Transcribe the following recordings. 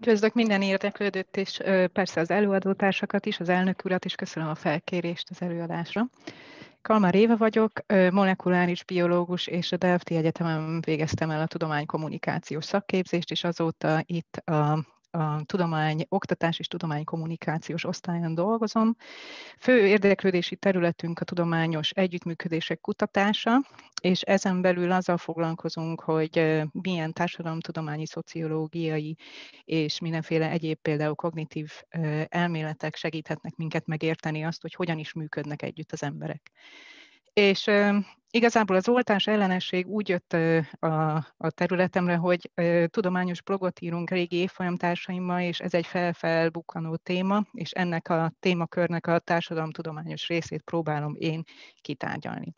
Üdvözlök minden érdeklődőt, és persze az előadótársakat is, az elnök urat is köszönöm a felkérést az előadásra. Kalmar Éva vagyok, molekuláris biológus, és a Delfti Egyetemen végeztem el a tudománykommunikációs szakképzést, és azóta itt a a tudomány, oktatás és tudomány kommunikációs osztályon dolgozom. Fő érdeklődési területünk a tudományos együttműködések kutatása, és ezen belül azzal foglalkozunk, hogy milyen társadalomtudományi, szociológiai és mindenféle egyéb például kognitív elméletek segíthetnek minket megérteni azt, hogy hogyan is működnek együtt az emberek. És igazából az oltás ellenesség úgy jött a, a területemre, hogy tudományos blogot írunk régi évfolyamtársaimmal, és ez egy felfelbukkanó téma, és ennek a témakörnek a társadalomtudományos részét próbálom én kitárgyalni.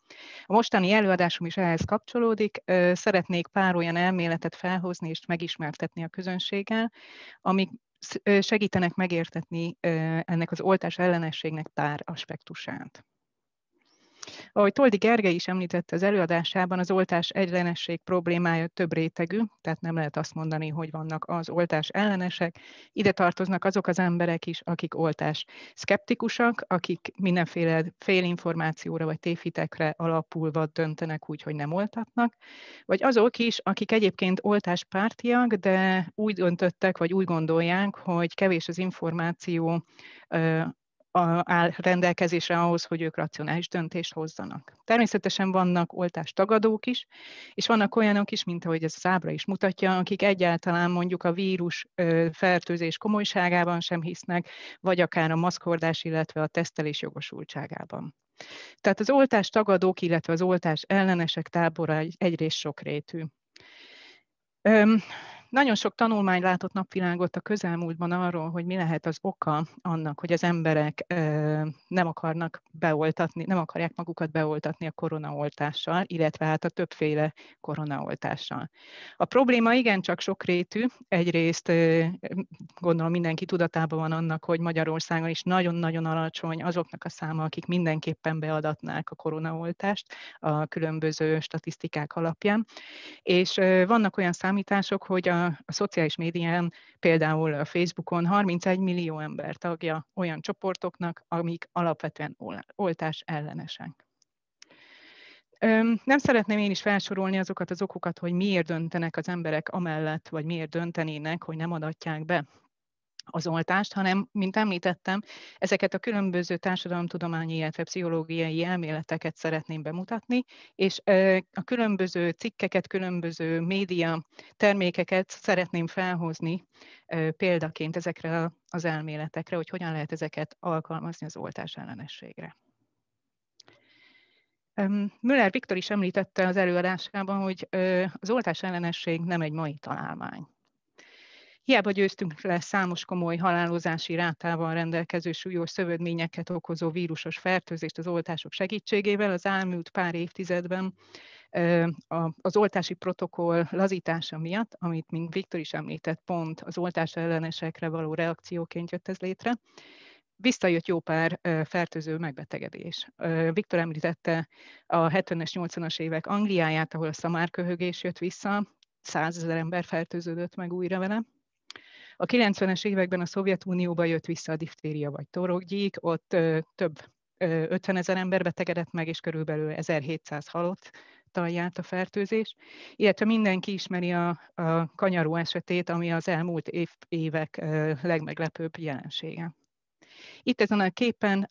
A mostani előadásom is ehhez kapcsolódik. Szeretnék pár olyan elméletet felhozni és megismertetni a közönséggel, amik segítenek megértetni ennek az oltás ellenességnek pár aspektusát. Ahogy Toldi Gergely is említette az előadásában, az oltás egylenesség problémája több rétegű, tehát nem lehet azt mondani, hogy vannak az oltás ellenesek. Ide tartoznak azok az emberek is, akik oltás szkeptikusak, akik mindenféle félinformációra vagy tévhitekre alapulva döntenek úgy, hogy nem oltatnak, vagy azok is, akik egyébként oltás pártiak, de úgy döntöttek, vagy úgy gondolják, hogy kevés az információ áll rendelkezésre ahhoz, hogy ők racionális döntést hozzanak. Természetesen vannak oltástagadók is, és vannak olyanok is, mint ahogy ez az ábra is mutatja, akik egyáltalán mondjuk a vírus fertőzés komolyságában sem hisznek, vagy akár a maszkordás, illetve a tesztelés jogosultságában. Tehát az oltás tagadók, illetve az oltás ellenesek tábora egyrészt sokrétű. Nagyon sok tanulmány látott napvilágot a közelmúltban arról, hogy mi lehet az oka annak, hogy az emberek nem akarnak beoltatni, nem akarják magukat beoltatni a koronaoltással, illetve hát a többféle koronaoltással. A probléma igencsak sokrétű. Egyrészt gondolom mindenki tudatában van annak, hogy Magyarországon is nagyon-nagyon alacsony azoknak a száma, akik mindenképpen beadatnák a koronaoltást a különböző statisztikák alapján. És vannak olyan számítások, hogy a a szociális médián, például a Facebookon 31 millió ember tagja olyan csoportoknak, amik alapvetően oltás ellenesek. Nem szeretném én is felsorolni azokat az okokat, hogy miért döntenek az emberek amellett, vagy miért döntenének, hogy nem adatják be az oltást, hanem, mint említettem, ezeket a különböző társadalomtudományi, illetve pszichológiai elméleteket szeretném bemutatni, és a különböző cikkeket, különböző média termékeket szeretném felhozni példaként ezekre az elméletekre, hogy hogyan lehet ezeket alkalmazni az oltás ellenességre. Müller Viktor is említette az előadásában, hogy az oltás ellenesség nem egy mai találmány. Hiába győztünk le számos komoly halálozási rátával rendelkező súlyos szövődményeket okozó vírusos fertőzést az oltások segítségével, az elmúlt pár évtizedben az oltási protokoll lazítása miatt, amit, mint Viktor is említett, pont az oltás ellenesekre való reakcióként jött ez létre, visszajött jó pár fertőző megbetegedés. Viktor említette a 70-es, 80-as évek Angliáját, ahol a szamárköhögés jött vissza, százezer ember fertőződött meg újra vele, a 90-es években a Szovjetunióba jött vissza a diftéria vagy torokgyík, ott ö, több 50 ezer ember betegedett meg, és körülbelül 1700 halott talját a fertőzés, illetve mindenki ismeri a, a kanyaró esetét, ami az elmúlt év, évek legmeglepőbb jelensége. Itt ezen a képen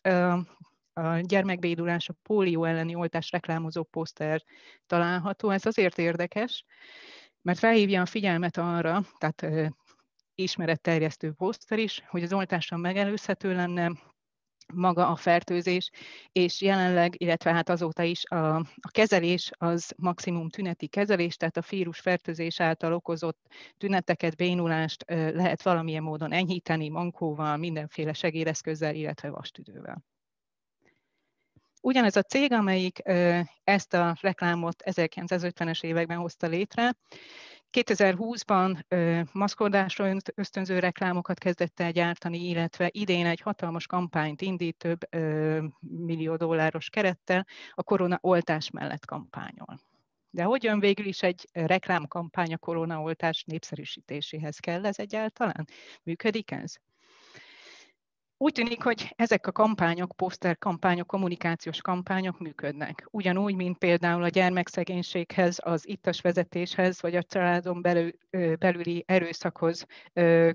a gyermekbédulás, a pólió elleni oltás reklámozó poszter található. Ez azért érdekes, mert felhívja a figyelmet arra, tehát ismeretterjesztő poszter is, hogy az oltással megelőzhető lenne maga a fertőzés, és jelenleg, illetve hát azóta is a, a kezelés az maximum tüneti kezelés, tehát a vírus fertőzés által okozott tüneteket, bénulást lehet valamilyen módon enyhíteni mankóval, mindenféle segédeszközzel, illetve vastüdővel. Ugyanez a cég, amelyik ezt a reklámot 1950-es években hozta létre, 2020-ban maszkodásra ösztönző reklámokat kezdett el gyártani, illetve idén egy hatalmas kampányt indít több millió dolláros kerettel, a koronaoltás mellett kampányol. De hogyan végül is egy reklámkampány a koronaoltás népszerűsítéséhez? Kell ez egyáltalán? Működik ez? Úgy tűnik, hogy ezek a kampányok, poszter kampányok, kommunikációs kampányok működnek. Ugyanúgy, mint például a gyermekszegénységhez, az ittas vezetéshez, vagy a családon belül, belüli erőszakhoz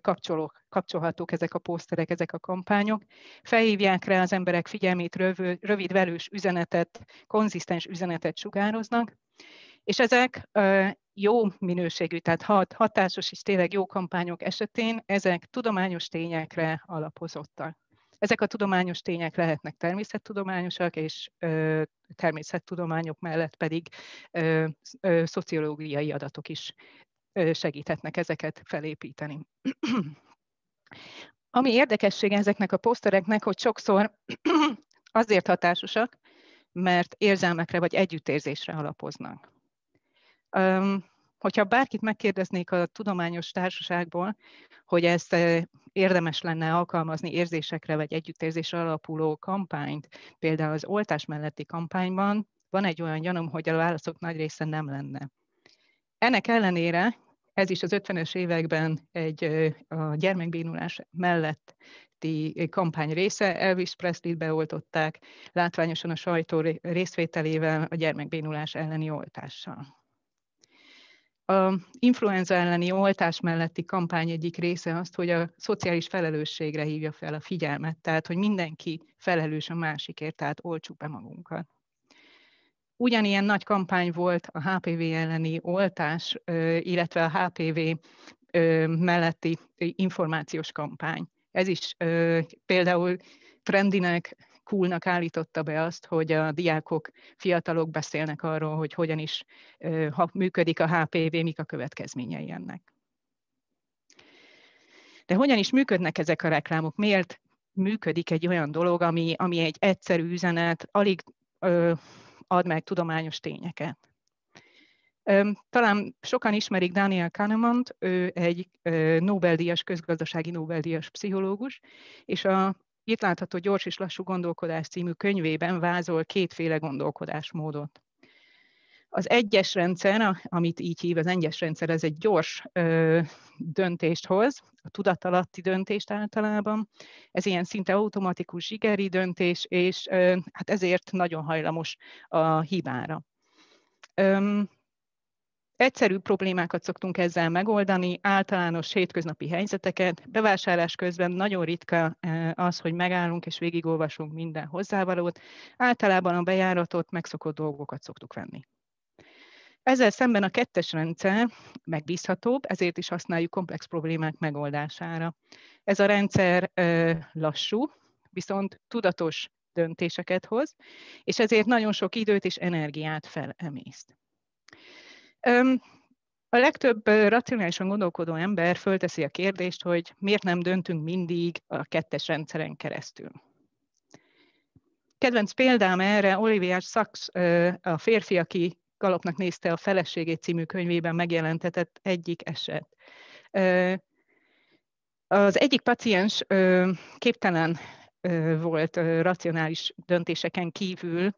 kapcsolók, kapcsolhatók ezek a poszterek, ezek a kampányok. Felhívják rá az emberek figyelmét, rövid, rövid velős üzenetet, konzisztens üzenetet sugároznak, és ezek jó minőségű, tehát hat, hatásos és tényleg jó kampányok esetén ezek tudományos tényekre alapozottak. Ezek a tudományos tények lehetnek természettudományosak, és ö, természettudományok mellett pedig ö, ö, szociológiai adatok is ö, segíthetnek ezeket felépíteni. Ami érdekessége ezeknek a posztereknek, hogy sokszor azért hatásosak, mert érzelmekre vagy együttérzésre alapoznak. Hogyha bárkit megkérdeznék a tudományos társaságból, hogy ezt eh, érdemes lenne alkalmazni érzésekre vagy együttérzésre alapuló kampányt, például az oltás melletti kampányban, van egy olyan gyanúm, hogy a válaszok nagy része nem lenne. Ennek ellenére ez is az 50-es években egy eh, a gyermekbénulás melletti eh, kampány része. Elvis Presley-t beoltották látványosan a sajtó részvételével a gyermekbénulás elleni oltással. A influenza elleni oltás melletti kampány egyik része az, hogy a szociális felelősségre hívja fel a figyelmet, tehát hogy mindenki felelős a másikért, tehát oltsuk be magunkat. Ugyanilyen nagy kampány volt a HPV elleni oltás, illetve a HPV melletti információs kampány. Ez is például trendinek coolnak állította be azt, hogy a diákok, fiatalok beszélnek arról, hogy hogyan is ha működik a HPV, mik a következményei ennek. De hogyan is működnek ezek a reklámok? Miért működik egy olyan dolog, ami, ami egy egyszerű üzenet, alig ö, ad meg tudományos tényeket? Ö, talán sokan ismerik Daniel Kahneman-t, ő egy Nobel-díjas, közgazdasági Nobel-díjas pszichológus, és a itt látható gyors és lassú gondolkodás című könyvében vázol kétféle gondolkodásmódot. Az egyes rendszer, amit így hív, az egyes rendszer, ez egy gyors ö, döntést hoz, a tudatalatti döntést általában. Ez ilyen szinte automatikus, zsigeri döntés, és ö, hát ezért nagyon hajlamos a hibára. Egyszerű problémákat szoktunk ezzel megoldani, általános hétköznapi helyzeteket. Bevásárlás közben nagyon ritka e, az, hogy megállunk és végigolvasunk minden hozzávalót. Általában a bejáratot, megszokott dolgokat szoktuk venni. Ezzel szemben a kettes rendszer megbízhatóbb, ezért is használjuk komplex problémák megoldására. Ez a rendszer e, lassú, viszont tudatos döntéseket hoz, és ezért nagyon sok időt és energiát felemészt. A legtöbb racionálisan gondolkodó ember fölteszi a kérdést, hogy miért nem döntünk mindig a kettes rendszeren keresztül. Kedvenc példám erre Olivier Sacks, a férfi, aki Galopnak nézte a Feleségét című könyvében megjelentetett egyik eset. Az egyik paciens képtelen volt racionális döntéseken kívül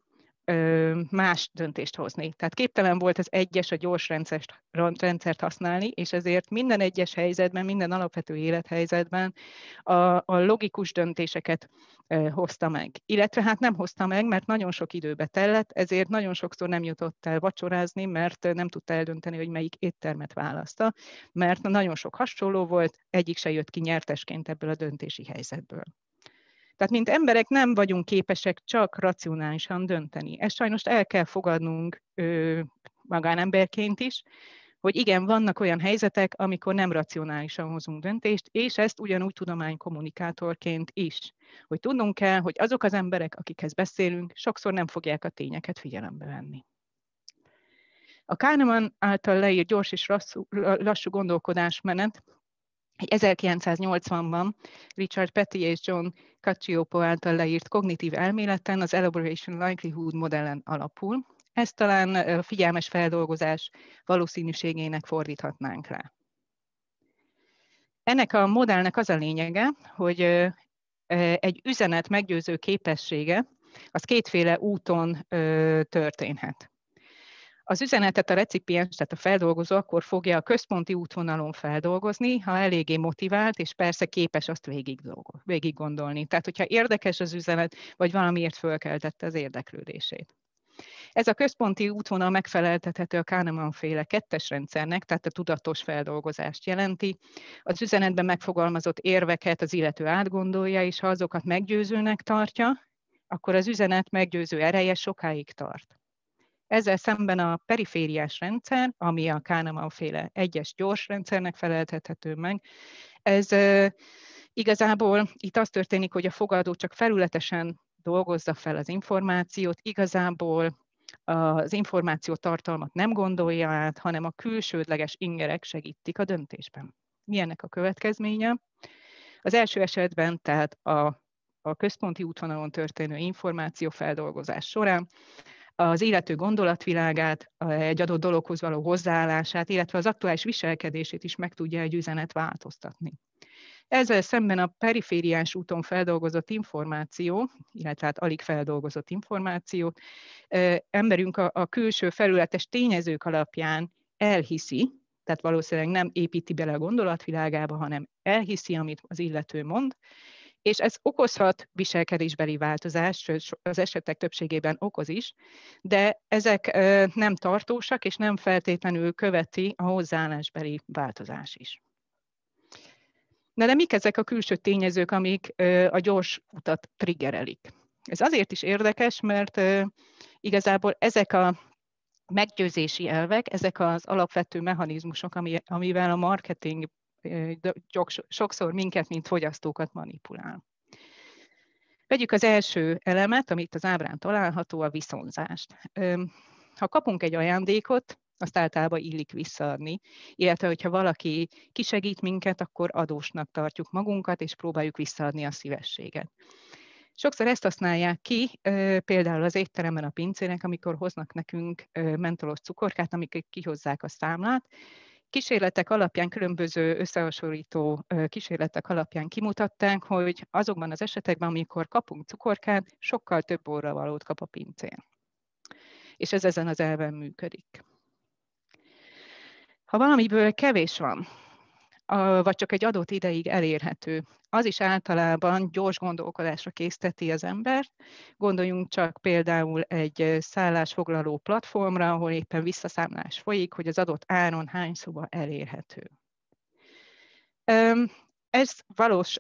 más döntést hozni. Tehát képtelen volt az egyes, a gyors rendszert, rendszert használni, és ezért minden egyes helyzetben, minden alapvető élethelyzetben a, a logikus döntéseket hozta meg. Illetve hát nem hozta meg, mert nagyon sok időbe tellett, ezért nagyon sokszor nem jutott el vacsorázni, mert nem tudta eldönteni, hogy melyik éttermet választa, mert nagyon sok hasonló volt, egyik se jött ki nyertesként ebből a döntési helyzetből. Tehát, mint emberek nem vagyunk képesek csak racionálisan dönteni. Ezt sajnos el kell fogadnunk ö, magánemberként is, hogy igen, vannak olyan helyzetek, amikor nem racionálisan hozunk döntést, és ezt ugyanúgy tudománykommunikátorként is. Hogy tudnunk kell, hogy azok az emberek, akikhez beszélünk, sokszor nem fogják a tényeket figyelembe venni. A Kahneman által leírt gyors és lassú, lassú gondolkodásmenet 1980-ban Richard Petty és John Cacioppo által leírt kognitív elméleten az Elaboration Likelihood modellen alapul. Ezt talán figyelmes feldolgozás valószínűségének fordíthatnánk rá. Ennek a modellnek az a lényege, hogy egy üzenet meggyőző képessége az kétféle úton történhet. Az üzenetet a recipiens, tehát a feldolgozó akkor fogja a központi útvonalon feldolgozni, ha eléggé motivált, és persze képes azt végig, dolgo, végig gondolni. Tehát, hogyha érdekes az üzenet, vagy valamiért fölkeltette az érdeklődését. Ez a központi útvonal megfeleltethető a Kahneman féle kettes rendszernek, tehát a tudatos feldolgozást jelenti. Az üzenetben megfogalmazott érveket az illető átgondolja, és ha azokat meggyőzőnek tartja, akkor az üzenet meggyőző ereje sokáig tart. Ezzel szemben a perifériás rendszer, ami a Kahneman féle egyes gyors rendszernek feleltethető meg, ez igazából itt az történik, hogy a fogadó csak felületesen dolgozza fel az információt, igazából az információ tartalmat nem gondolja át, hanem a külsődleges ingerek segítik a döntésben. Milyennek a következménye? Az első esetben, tehát a, a központi útvonalon történő információfeldolgozás során az illető gondolatvilágát, egy adott dologhoz való hozzáállását, illetve az aktuális viselkedését is meg tudja egy üzenet változtatni. Ezzel szemben a perifériás úton feldolgozott információ, illetve hát alig feldolgozott információ, emberünk a, a külső felületes tényezők alapján elhiszi, tehát valószínűleg nem építi bele a gondolatvilágába, hanem elhiszi, amit az illető mond, és ez okozhat viselkedésbeli változást, sőt az esetek többségében okoz is, de ezek nem tartósak, és nem feltétlenül követi a hozzáállásbeli változás is. Na de mik ezek a külső tényezők, amik a gyors utat triggerelik? Ez azért is érdekes, mert igazából ezek a meggyőzési elvek, ezek az alapvető mechanizmusok, amivel a marketing sokszor minket, mint fogyasztókat manipulál. Vegyük az első elemet, amit az ábrán található, a viszonzást. Ha kapunk egy ajándékot, azt általában illik visszaadni, illetve hogyha valaki kisegít minket, akkor adósnak tartjuk magunkat, és próbáljuk visszaadni a szívességet. Sokszor ezt használják ki, például az étteremben a pincének, amikor hoznak nekünk mentolos cukorkát, amikor kihozzák a számlát, kísérletek alapján, különböző összehasonlító kísérletek alapján kimutatták, hogy azokban az esetekben, amikor kapunk cukorkát, sokkal több valót kap a pincér. És ez ezen az elven működik. Ha valamiből kevés van, vagy csak egy adott ideig elérhető. Az is általában gyors gondolkodásra készteti az embert. Gondoljunk csak például egy szállásfoglaló platformra, ahol éppen visszaszámlás folyik, hogy az adott áron hány szoba elérhető. Ez valós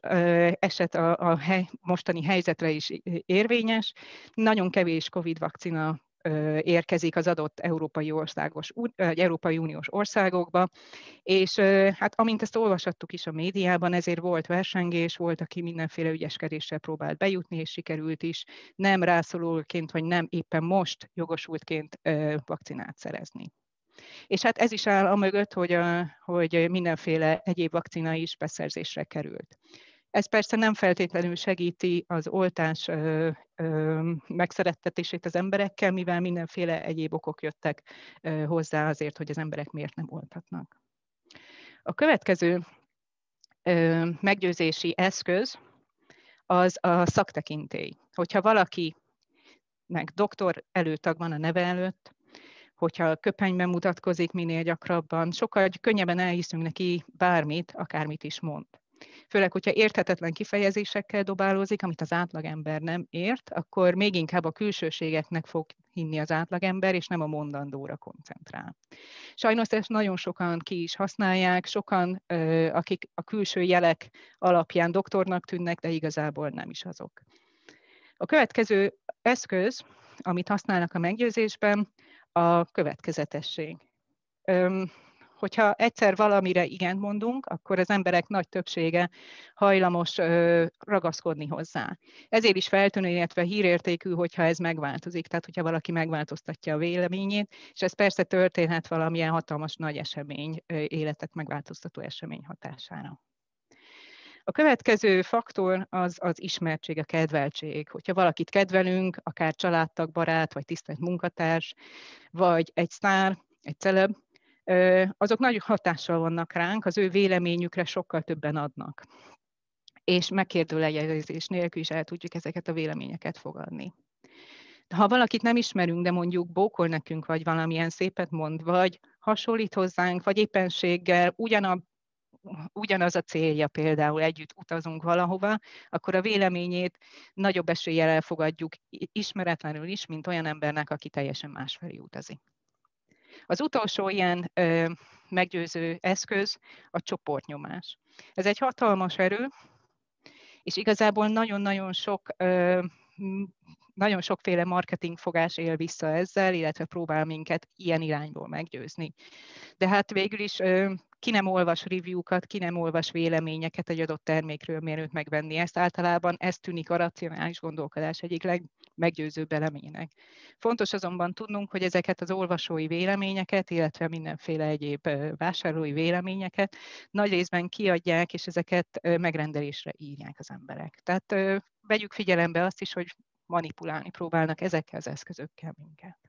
eset a, mostani helyzetre is érvényes. Nagyon kevés COVID vakcina érkezik az adott európai, országos, európai Uniós országokba, és hát amint ezt olvashattuk is a médiában, ezért volt versengés, volt, aki mindenféle ügyeskedéssel próbált bejutni, és sikerült is nem rászorulóként, vagy nem éppen most jogosultként vakcinát szerezni. És hát ez is áll a mögött, hogy, a, hogy mindenféle egyéb vakcina is beszerzésre került. Ez persze nem feltétlenül segíti az oltás ö, ö, megszerettetését az emberekkel, mivel mindenféle egyéb okok jöttek ö, hozzá azért, hogy az emberek miért nem oltatnak. A következő ö, meggyőzési eszköz az a szaktekintély. Hogyha valakinek doktor előtag van a neve előtt, hogyha köpenyben mutatkozik minél gyakrabban, sokkal könnyebben elhiszünk neki bármit, akármit is mond főleg, hogyha érthetetlen kifejezésekkel dobálózik, amit az átlagember nem ért, akkor még inkább a külsőségeknek fog hinni az átlagember, és nem a mondandóra koncentrál. Sajnos ezt nagyon sokan ki is használják, sokan, akik a külső jelek alapján doktornak tűnnek, de igazából nem is azok. A következő eszköz, amit használnak a meggyőzésben, a következetesség hogyha egyszer valamire igen mondunk, akkor az emberek nagy többsége hajlamos ragaszkodni hozzá. Ezért is feltűnő, illetve hírértékű, hogyha ez megváltozik, tehát hogyha valaki megváltoztatja a véleményét, és ez persze történhet valamilyen hatalmas nagy esemény, életet megváltoztató esemény hatására. A következő faktor az az ismertség, a kedveltség. Hogyha valakit kedvelünk, akár családtag, barát, vagy tisztelt munkatárs, vagy egy sztár, egy celeb, azok nagy hatással vannak ránk, az ő véleményükre sokkal többen adnak. És megkérdőlejezés nélkül is el tudjuk ezeket a véleményeket fogadni. Ha valakit nem ismerünk, de mondjuk bókol nekünk, vagy valamilyen szépet mond, vagy hasonlít hozzánk, vagy éppenséggel ugyanab, ugyanaz a célja, például együtt utazunk valahova, akkor a véleményét nagyobb eséllyel elfogadjuk ismeretlenül is, mint olyan embernek, aki teljesen másfelé utazik. Az utolsó ilyen ö, meggyőző eszköz a csoportnyomás. Ez egy hatalmas erő, és igazából nagyon-nagyon sok ö, nagyon sokféle marketingfogás él vissza ezzel, illetve próbál minket ilyen irányból meggyőzni. De hát végül is ki nem olvas review-kat, ki nem olvas véleményeket egy adott termékről, mielőtt megvenni ezt. Általában ez tűnik a racionális gondolkodás egyik legmeggyőzőbb elemének. Fontos azonban tudnunk, hogy ezeket az olvasói véleményeket, illetve mindenféle egyéb vásárlói véleményeket nagy részben kiadják, és ezeket megrendelésre írják az emberek. Tehát vegyük figyelembe azt is, hogy manipulálni próbálnak ezekkel az eszközökkel minket.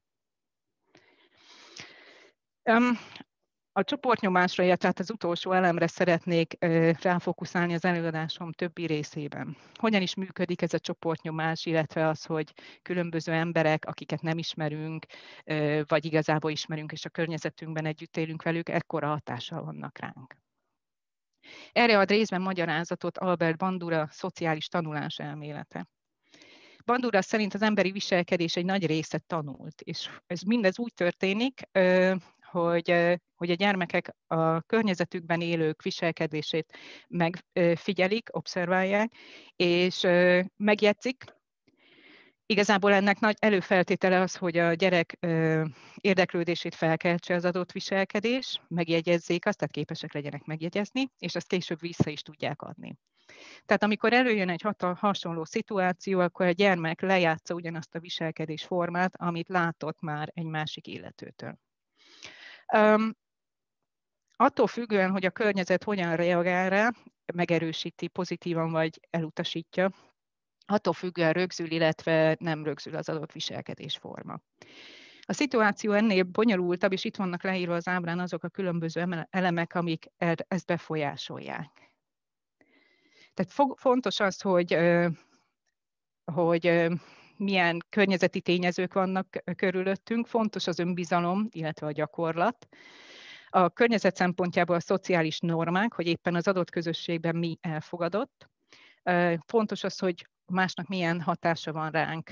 A csoportnyomásra, illetve hát az utolsó elemre szeretnék ráfókuszálni az előadásom többi részében. Hogyan is működik ez a csoportnyomás, illetve az, hogy különböző emberek, akiket nem ismerünk, vagy igazából ismerünk, és a környezetünkben együtt élünk velük, ekkora hatással vannak ránk. Erre ad részben magyarázatot Albert Bandura szociális tanulás elmélete. Bandura szerint az emberi viselkedés egy nagy része tanult, és ez mindez úgy történik, hogy, hogy a gyermekek a környezetükben élők viselkedését megfigyelik, obszerválják, és megjegyzik. Igazából ennek nagy előfeltétele az, hogy a gyerek érdeklődését felkeltse az adott viselkedés, megjegyezzék azt, tehát képesek legyenek megjegyezni, és azt később vissza is tudják adni. Tehát amikor előjön egy hatal, hasonló szituáció, akkor a gyermek lejátsza ugyanazt a viselkedés formát, amit látott már egy másik illetőtől attól függően, hogy a környezet hogyan reagál rá, megerősíti pozitívan vagy elutasítja, attól függően rögzül, illetve nem rögzül az adott viselkedésforma. A szituáció ennél bonyolultabb, és itt vannak leírva az ábrán azok a különböző elemek, amik er-, ezt befolyásolják. Tehát fontos az, hogy, hogy milyen környezeti tényezők vannak körülöttünk. Fontos az önbizalom, illetve a gyakorlat. A környezet szempontjából a szociális normák, hogy éppen az adott közösségben mi elfogadott. Fontos az, hogy másnak milyen hatása van ránk.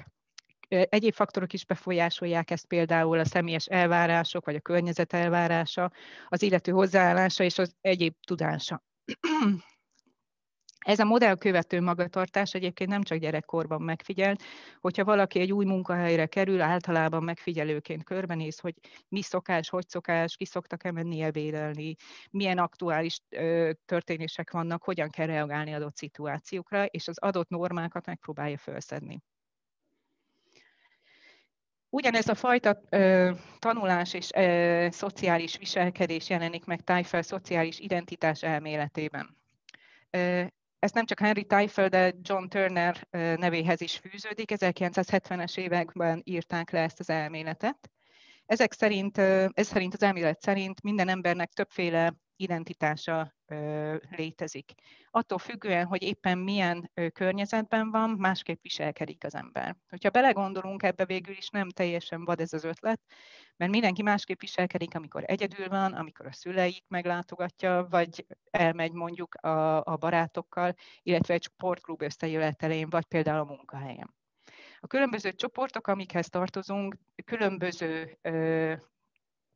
Egyéb faktorok is befolyásolják ezt, például a személyes elvárások, vagy a környezet elvárása, az illető hozzáállása és az egyéb tudása. Ez a modellkövető magatartás egyébként nem csak gyerekkorban megfigyelt, hogyha valaki egy új munkahelyre kerül, általában megfigyelőként körbenéz, hogy mi szokás, hogy szokás, ki szoktak-e menni ebédelni, milyen aktuális ö, történések vannak, hogyan kell reagálni adott szituációkra, és az adott normákat megpróbálja felszedni. Ugyanez a fajta ö, tanulás és ö, szociális viselkedés jelenik meg Tájfel szociális identitás elméletében. Ez nem csak Henry Teifel, de John Turner nevéhez is fűződik. 1970-es években írták le ezt az elméletet. Ezek szerint, ez szerint az elmélet szerint minden embernek többféle identitása létezik. Attól függően, hogy éppen milyen környezetben van, másképp viselkedik az ember. Hogyha belegondolunk, ebbe végül is nem teljesen vad ez az ötlet, mert mindenki másképp viselkedik, amikor egyedül van, amikor a szüleit meglátogatja, vagy elmegy mondjuk a, a barátokkal, illetve egy sportklub összejövetelén, vagy például a munkahelyen. A különböző csoportok, amikhez tartozunk, különböző ö,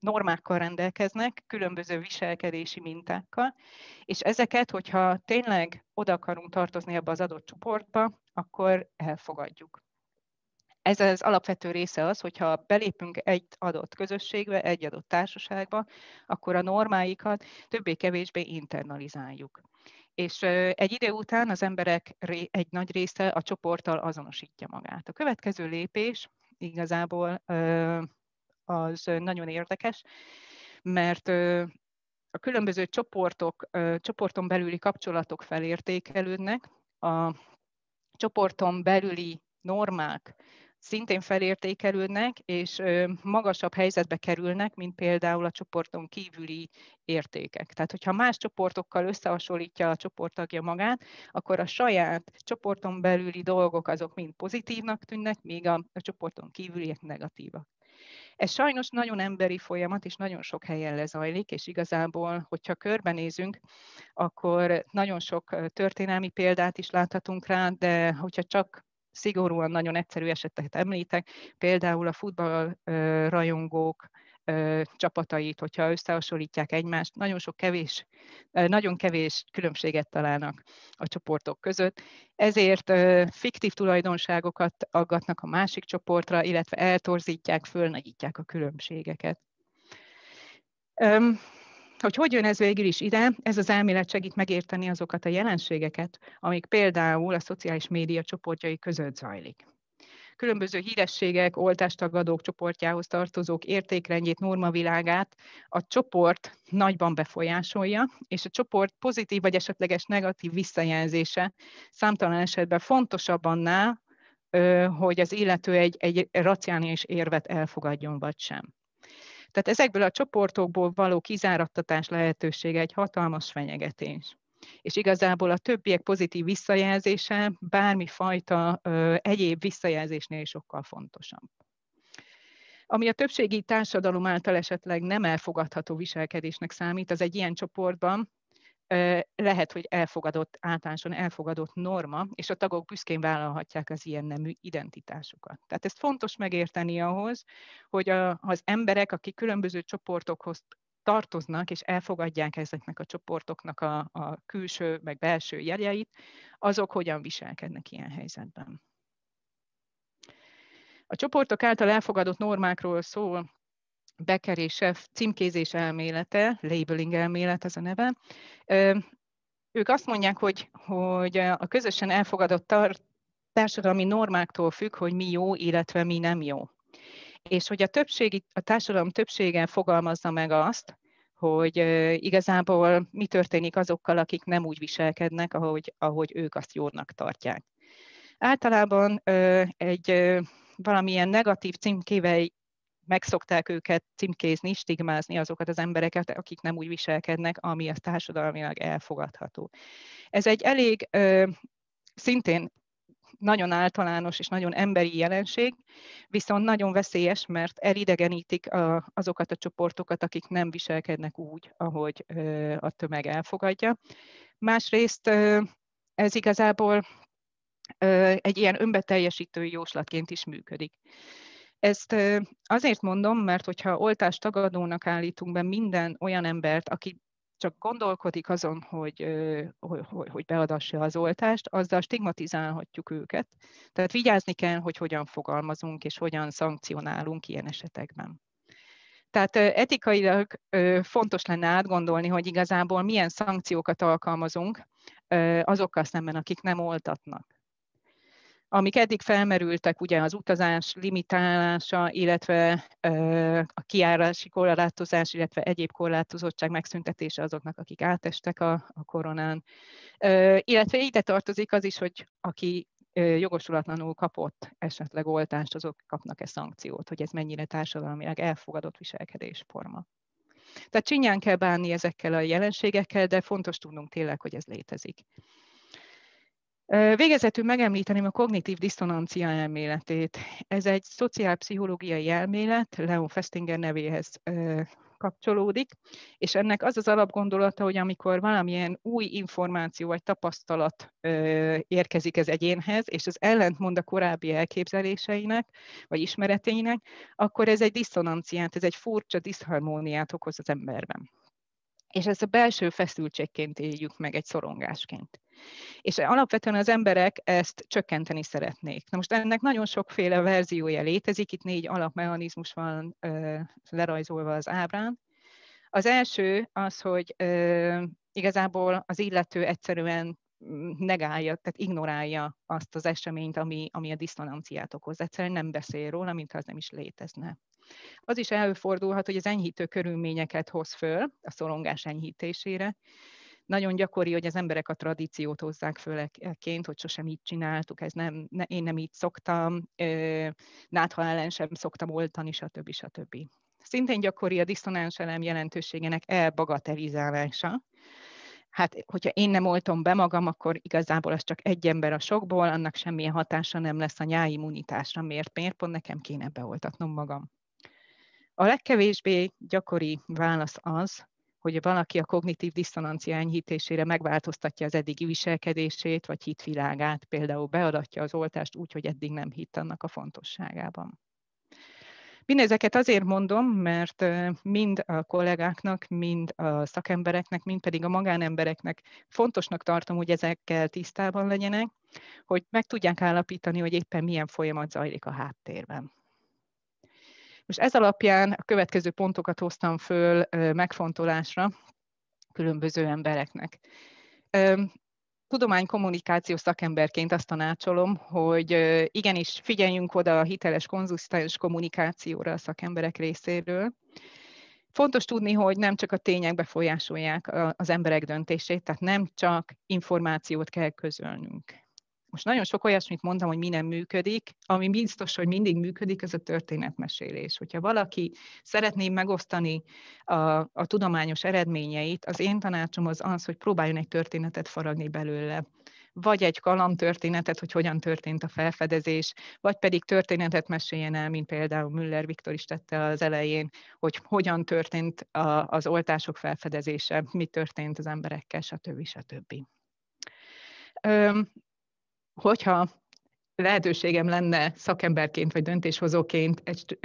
normákkal rendelkeznek, különböző viselkedési mintákkal, és ezeket, hogyha tényleg oda akarunk tartozni ebbe az adott csoportba, akkor elfogadjuk. Ez az alapvető része az, hogyha belépünk egy adott közösségbe, egy adott társaságba, akkor a normáikat többé-kevésbé internalizáljuk. És egy idő után az emberek egy nagy része a csoporttal azonosítja magát. A következő lépés igazából az nagyon érdekes, mert a különböző csoportok, csoporton belüli kapcsolatok felértékelődnek, a csoporton belüli normák szintén felértékelődnek, és magasabb helyzetbe kerülnek, mint például a csoporton kívüli értékek. Tehát, hogyha más csoportokkal összehasonlítja a csoporttagja magát, akkor a saját csoporton belüli dolgok azok mind pozitívnak tűnnek, míg a, csoporton kívüliek negatívak. Ez sajnos nagyon emberi folyamat, és nagyon sok helyen lezajlik, és igazából, hogyha körbenézünk, akkor nagyon sok történelmi példát is láthatunk rá, de hogyha csak szigorúan nagyon egyszerű esetet említek, például a futballrajongók ö, csapatait, hogyha összehasonlítják egymást, nagyon sok kevés, ö, nagyon kevés különbséget találnak a csoportok között. Ezért ö, fiktív tulajdonságokat aggatnak a másik csoportra, illetve eltorzítják, fölnagyítják a különbségeket. Öm, hogy hogy jön ez végül is ide, ez az elmélet segít megérteni azokat a jelenségeket, amik például a szociális média csoportjai között zajlik különböző hírességek, oltástagadók csoportjához tartozók értékrendjét, normavilágát a csoport nagyban befolyásolja, és a csoport pozitív vagy esetleges negatív visszajelzése számtalan esetben fontosabb annál, hogy az illető egy, egy racionális érvet elfogadjon vagy sem. Tehát ezekből a csoportokból való kizárattatás lehetősége egy hatalmas fenyegetés és igazából a többiek pozitív visszajelzése bármi fajta ö, egyéb visszajelzésnél is sokkal fontosabb. Ami a többségi társadalom által esetleg nem elfogadható viselkedésnek számít, az egy ilyen csoportban lehet, hogy elfogadott, általánosan elfogadott norma, és a tagok büszkén vállalhatják az ilyen nemű identitásukat. Tehát ezt fontos megérteni ahhoz, hogy a, az emberek, akik különböző csoportokhoz tartoznak és elfogadják ezeknek a csoportoknak a, a külső meg belső jeljeit, azok hogyan viselkednek ilyen helyzetben. A csoportok által elfogadott normákról szól bekerése, címkézés elmélete, labeling elmélet ez a neve. Ők azt mondják, hogy, hogy a közösen elfogadott tart, társadalmi normáktól függ, hogy mi jó, illetve mi nem jó. És hogy a, többség, a társadalom többsége fogalmazza meg azt, hogy igazából mi történik azokkal, akik nem úgy viselkednek, ahogy, ahogy ők azt jónak tartják. Általában egy valamilyen negatív címkével megszokták őket címkézni, stigmázni azokat az embereket, akik nem úgy viselkednek, ami az társadalmilag elfogadható. Ez egy elég szintén nagyon általános és nagyon emberi jelenség, viszont nagyon veszélyes, mert elidegenítik a, azokat a csoportokat, akik nem viselkednek úgy, ahogy a tömeg elfogadja. Másrészt ez igazából egy ilyen önbeteljesítő jóslatként is működik. Ezt azért mondom, mert hogyha oltástagadónak állítunk be minden olyan embert, aki csak gondolkodik azon, hogy, hogy, hogy beadassa az oltást, azzal stigmatizálhatjuk őket. Tehát vigyázni kell, hogy hogyan fogalmazunk és hogyan szankcionálunk ilyen esetekben. Tehát etikailag fontos lenne átgondolni, hogy igazából milyen szankciókat alkalmazunk azokkal szemben, akik nem oltatnak amik eddig felmerültek, ugye az utazás limitálása, illetve a kiárási korlátozás, illetve egyéb korlátozottság megszüntetése azoknak, akik átestek a, koronán. Illetve ide tartozik az is, hogy aki jogosulatlanul kapott esetleg oltást, azok kapnak-e szankciót, hogy ez mennyire társadalmilag elfogadott viselkedésforma. Tehát csinyán kell bánni ezekkel a jelenségekkel, de fontos tudnunk tényleg, hogy ez létezik. Végezetül megemlíteném a kognitív diszonancia elméletét. Ez egy szociálpszichológiai elmélet, Leon Festinger nevéhez kapcsolódik, és ennek az az alapgondolata, hogy amikor valamilyen új információ vagy tapasztalat érkezik az egyénhez, és az ellentmond a korábbi elképzeléseinek vagy ismereteinek, akkor ez egy diszonanciát, ez egy furcsa diszharmóniát okoz az emberben. És ezt a belső feszültségként éljük meg, egy szorongásként. És alapvetően az emberek ezt csökkenteni szeretnék. Na most ennek nagyon sokféle verziója létezik, itt négy alapmechanizmus van ö, lerajzolva az ábrán. Az első az, hogy ö, igazából az illető egyszerűen mm, negálja, tehát ignorálja azt az eseményt, ami, ami a diszonanciát okoz. Egyszerűen nem beszél róla, mintha az nem is létezne. Az is előfordulhat, hogy az enyhítő körülményeket hoz föl a szorongás enyhítésére, nagyon gyakori, hogy az emberek a tradíciót hozzák főleként, hogy sosem így csináltuk, ez nem, ne, én nem így szoktam, nátha ellen sem szoktam oltani, stb. stb. Szintén gyakori a diszonáns elem jelentőségének elbagatelizálása. Hát, hogyha én nem oltom be magam, akkor igazából az csak egy ember a sokból, annak semmilyen hatása nem lesz a nyáimmunitásra. Miért? Miért pont nekem kéne beoltatnom magam? A legkevésbé gyakori válasz az, hogy valaki a kognitív diszonancia enyhítésére megváltoztatja az eddigi viselkedését, vagy hitvilágát, például beadatja az oltást úgy, hogy eddig nem hitt annak a fontosságában. Mindezeket azért mondom, mert mind a kollégáknak, mind a szakembereknek, mind pedig a magánembereknek fontosnak tartom, hogy ezekkel tisztában legyenek, hogy meg tudják állapítani, hogy éppen milyen folyamat zajlik a háttérben. Most ez alapján a következő pontokat hoztam föl megfontolásra különböző embereknek. Tudománykommunikáció szakemberként azt tanácsolom, hogy igenis figyeljünk oda a hiteles, konzusztens kommunikációra a szakemberek részéről. Fontos tudni, hogy nem csak a tények befolyásolják az emberek döntését, tehát nem csak információt kell közölnünk most nagyon sok olyasmit mondtam, hogy mi nem működik, ami biztos, hogy mindig működik, ez a történetmesélés. Hogyha valaki szeretné megosztani a, a tudományos eredményeit, az én tanácsom az az, hogy próbáljon egy történetet faragni belőle vagy egy kalandtörténetet, hogy hogyan történt a felfedezés, vagy pedig történetet meséljen el, mint például Müller Viktor is tette az elején, hogy hogyan történt a, az oltások felfedezése, mi történt az emberekkel, stb. stb hogyha lehetőségem lenne szakemberként vagy döntéshozóként egy,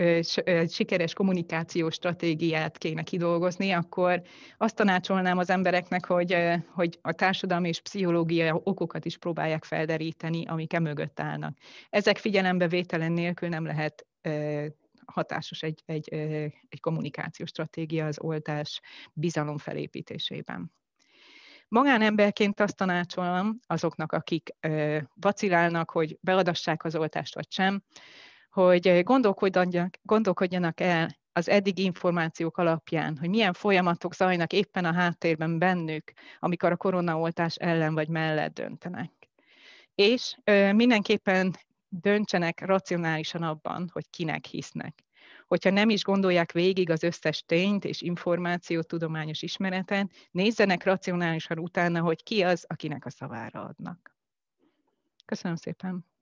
egy sikeres kommunikációs stratégiát kéne kidolgozni, akkor azt tanácsolnám az embereknek, hogy, hogy a társadalmi és pszichológiai okokat is próbálják felderíteni, amik emögött állnak. Ezek figyelembevételen nélkül nem lehet hatásos egy, egy, egy kommunikációs stratégia az oltás bizalom felépítésében. Magánemberként azt tanácsolom azoknak, akik vacilálnak, hogy beadassák az oltást vagy sem, hogy gondolkodjanak, gondolkodjanak el az eddig információk alapján, hogy milyen folyamatok zajnak éppen a háttérben bennük, amikor a koronaoltás ellen vagy mellett döntenek. És mindenképpen döntsenek racionálisan abban, hogy kinek hisznek hogyha nem is gondolják végig az összes tényt és információt, tudományos ismereten, nézzenek racionálisan utána, hogy ki az, akinek a szavára adnak. Köszönöm szépen!